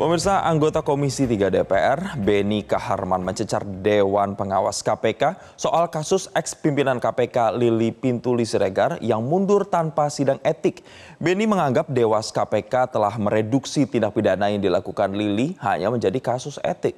Pemirsa anggota Komisi 3 DPR, Beni Kaharman mencecar Dewan Pengawas KPK soal kasus ex-pimpinan KPK Lili Pintuli Siregar yang mundur tanpa sidang etik. Beni menganggap Dewas KPK telah mereduksi tindak pidana yang dilakukan Lili hanya menjadi kasus etik.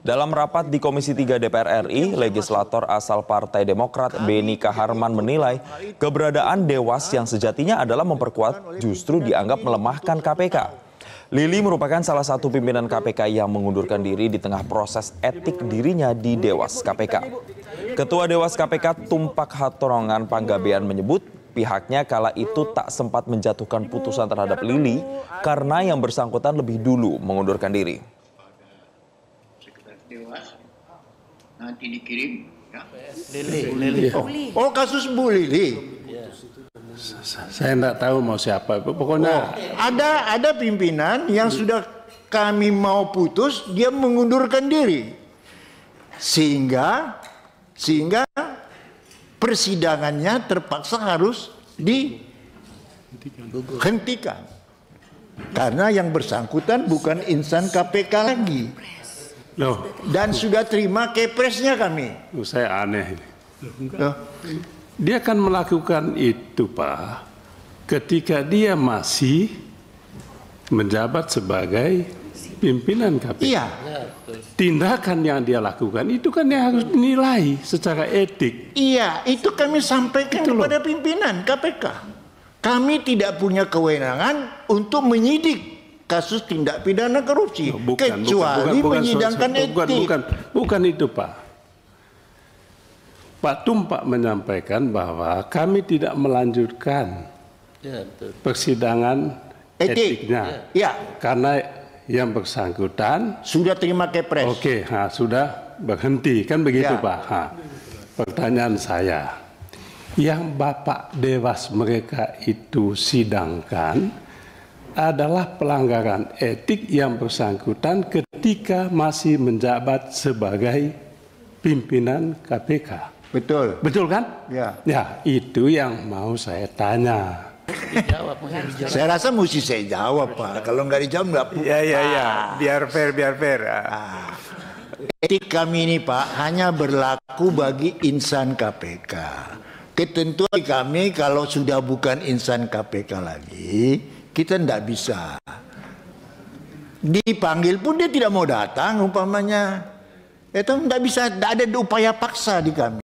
Dalam rapat di Komisi 3 DPR RI, legislator asal Partai Demokrat Beni Kaharman menilai keberadaan Dewas yang sejatinya adalah memperkuat justru dianggap melemahkan KPK. Lili merupakan salah satu pimpinan KPK yang mengundurkan diri di tengah proses etik dirinya di Dewas KPK. Ketua Dewas KPK Tumpak Hatorongan Panggabean menyebut pihaknya kala itu tak sempat menjatuhkan putusan terhadap Lili karena yang bersangkutan lebih dulu mengundurkan diri. Ya. oh kasus Bu Lili. Saya tidak tahu mau siapa. Pokoknya oh, ada ada pimpinan yang hmm. sudah kami mau putus, dia mengundurkan diri. Sehingga sehingga persidangannya terpaksa harus dihentikan. Karena yang bersangkutan bukan insan KPK lagi. Loh. Dan sudah terima kepresnya kami. Loh, saya aneh. Loh, dia akan melakukan itu, Pak, ketika dia masih menjabat sebagai pimpinan KPK. Iya. Tindakan yang dia lakukan itu kan yang harus dinilai secara etik. Iya, itu kami sampaikan itu kepada loh. pimpinan KPK. Kami tidak punya kewenangan untuk menyidik kasus tindak pidana korupsi bukan, kecuali bukan, bukan, menyidangkan bukan, etik. Bukan, bukan, bukan itu, Pak Pak Tumpak menyampaikan bahwa kami tidak melanjutkan ya, persidangan Etik. etiknya. Ya. ya. Karena yang bersangkutan sudah terima kepres. Oke, sudah berhenti kan begitu ya. Pak. Nah, pertanyaan saya, yang Bapak Dewas mereka itu sidangkan adalah pelanggaran etik yang bersangkutan ketika masih menjabat sebagai pimpinan KPK. Betul. Betul kan? Ya. Ya, itu yang mau saya tanya. Dijawab, saya rasa mesti saya jawab pak. Kalau nggak dijawab nggak. ya, ya. iya. Biar fair biar fair. Ah. Etik kami ini pak hanya berlaku bagi insan KPK. Ketentuan kami kalau sudah bukan insan KPK lagi, kita tidak bisa. Dipanggil pun dia tidak mau datang umpamanya. Itu tidak bisa, tidak ada upaya paksa di kami.